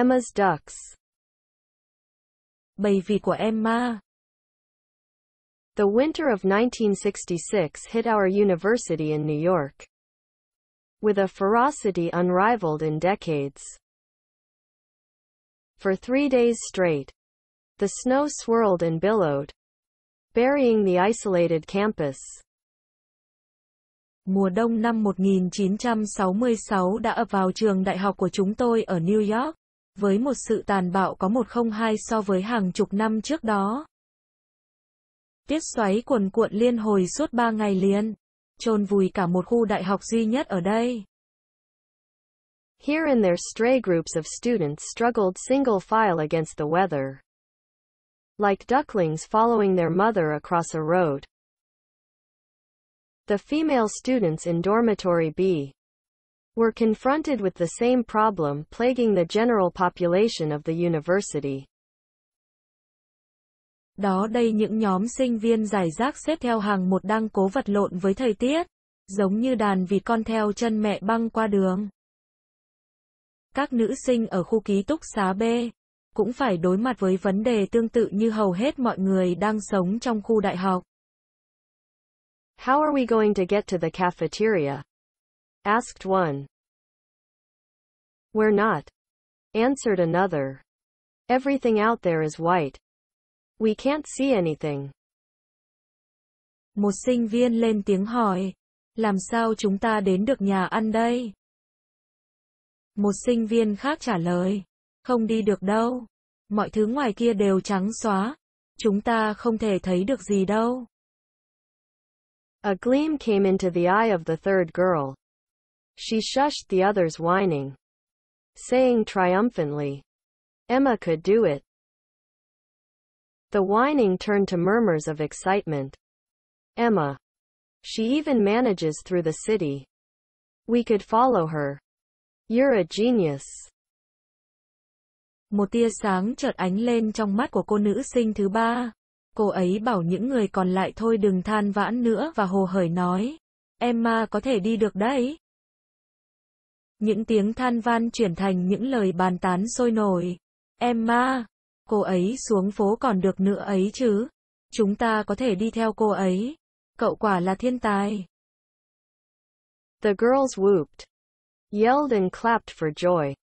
Emma's Ducks Bầy vịt của Emma The winter of 1966 hit our university in New York with a ferocity unrivaled in decades. For three days straight, the snow swirled and billowed, burying the isolated campus. Mùa đông năm 1966 đã ập vào trường đại học của chúng tôi ở New York. với một sự tàn bạo có một không hai so với hàng chục năm trước đó. Tiết xoáy cuồn cuộn liên hồi suốt ba ngày liền, chôn vùi cả một khu đại học duy nhất ở đây. Here and there stray groups of students struggled single file against the weather. Like ducklings following their mother across a road. The female students in dormitory B were confronted with the same problem plaguing the general population of the university. Đó đây những nhóm sinh viên giải rác xếp theo hàng một đang cố vật lộn với thời tiết, giống như đàn vịt con theo chân mẹ băng qua đường. Các nữ sinh ở khu ký túc xá B cũng phải đối mặt với vấn đề tương tự như hầu hết mọi người đang sống trong khu đại học. How are we going to get to the cafeteria? asked one. We're not, answered another. Everything out there is white. We can't see anything. Một sinh viên lên tiếng hỏi, làm sao chúng ta đến được nhà ăn đây? Một sinh viên khác trả lời, không đi được đâu. Mọi thứ ngoài kia đều trắng xóa. Chúng ta không thể thấy được gì đâu. A gleam came into the eye of the third girl, She shushed the others whining, saying triumphantly, Emma could do it. The whining turned to murmurs of excitement. Emma. She even manages through the city. We could follow her. You're a genius. Một tia sáng chợt ánh lên trong mắt của cô nữ sinh thứ ba. Cô ấy bảo những người còn lại thôi đừng than vãn nữa và hồ hởi nói. Emma có thể đi được đấy. Những tiếng than van chuyển thành những lời bàn tán sôi nổi. Em ma, cô ấy xuống phố còn được nữa ấy chứ. Chúng ta có thể đi theo cô ấy. Cậu quả là thiên tài. The girls whooped, yelled and clapped for joy.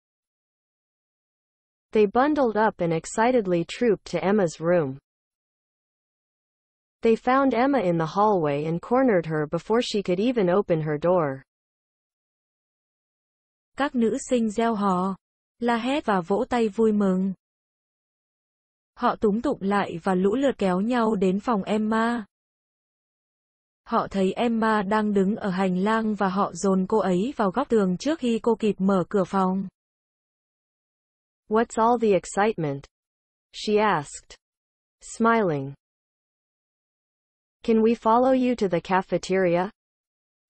They bundled up and excitedly trooped to Emma's room. They found Emma in the hallway and cornered her before she could even open her door. Các nữ sinh gieo hò, la hét và vỗ tay vui mừng. Họ túng tụng lại và lũ lượt kéo nhau đến phòng Emma. Họ thấy Emma đang đứng ở hành lang và họ dồn cô ấy vào góc tường trước khi cô kịp mở cửa phòng. What's all the excitement? She asked, smiling. Can we follow you to the cafeteria?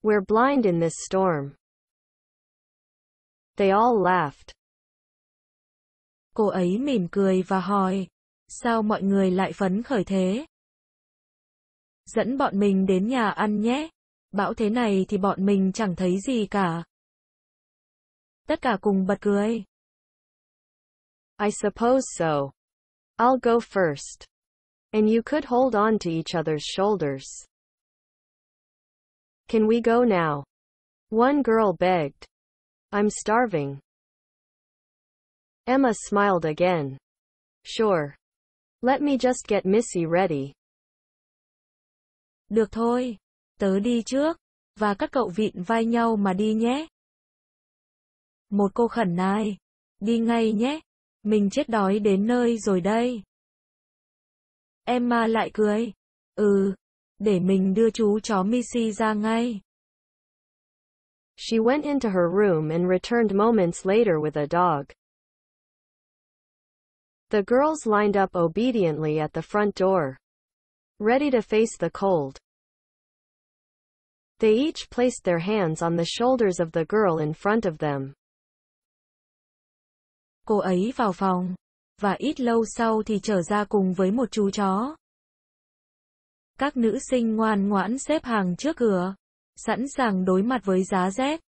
We're blind in this storm. They all laughed. Cô ấy mỉm cười và hỏi, sao mọi người lại phấn khởi thế? Dẫn bọn mình đến nhà ăn nhé. Bão thế này thì bọn mình chẳng thấy gì cả. Tất cả cùng bật cười. I suppose so. I'll go first. And you could hold on to each other's shoulders. Can we go now? One girl begged. I'm starving. Emma smiled again. Sure. Let me just get Missy ready. Được thôi, tớ đi trước, và các cậu vịn vai nhau mà đi nhé. Một cô khẩn nài, đi ngay nhé, mình chết đói đến nơi rồi đây. Emma lại cười, ừ, để mình đưa chú chó Missy ra ngay. She went into her room and returned moments later with a dog. The girls lined up obediently at the front door, ready to face the cold. They each placed their hands on the shoulders of the girl in front of them. Cô ấy vào phòng, và ít lâu sau thì trở ra cùng với một chú chó. Các nữ sinh ngoan ngoãn xếp hàng trước cửa. sẵn sàng đối mặt với giá rét.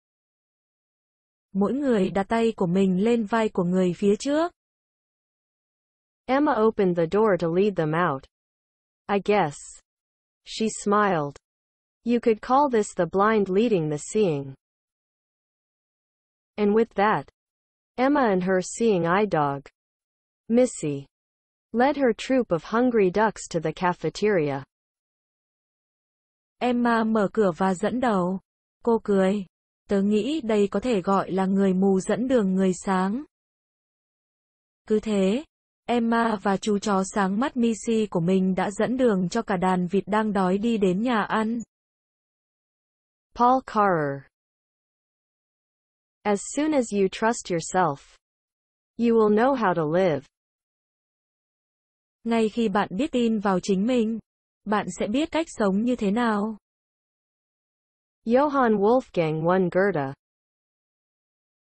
Mỗi người đặt tay của mình lên vai của người phía trước. Emma opened the door to lead them out. I guess. She smiled. You could call this the blind leading the seeing. And with that, Emma and her seeing eye dog, Missy, led her troop of hungry ducks to the cafeteria. Emma mở cửa và dẫn đầu. Cô cười. Tớ nghĩ đây có thể gọi là người mù dẫn đường người sáng. Cứ thế, Emma và chú chó sáng mắt Missy của mình đã dẫn đường cho cả đàn vịt đang đói đi đến nhà ăn. Paul Carr. As soon as you trust yourself, you will know how to live. Ngay khi bạn biết tin vào chính mình, bạn sẽ biết cách sống như thế nào. Johann Wolfgang von Goethe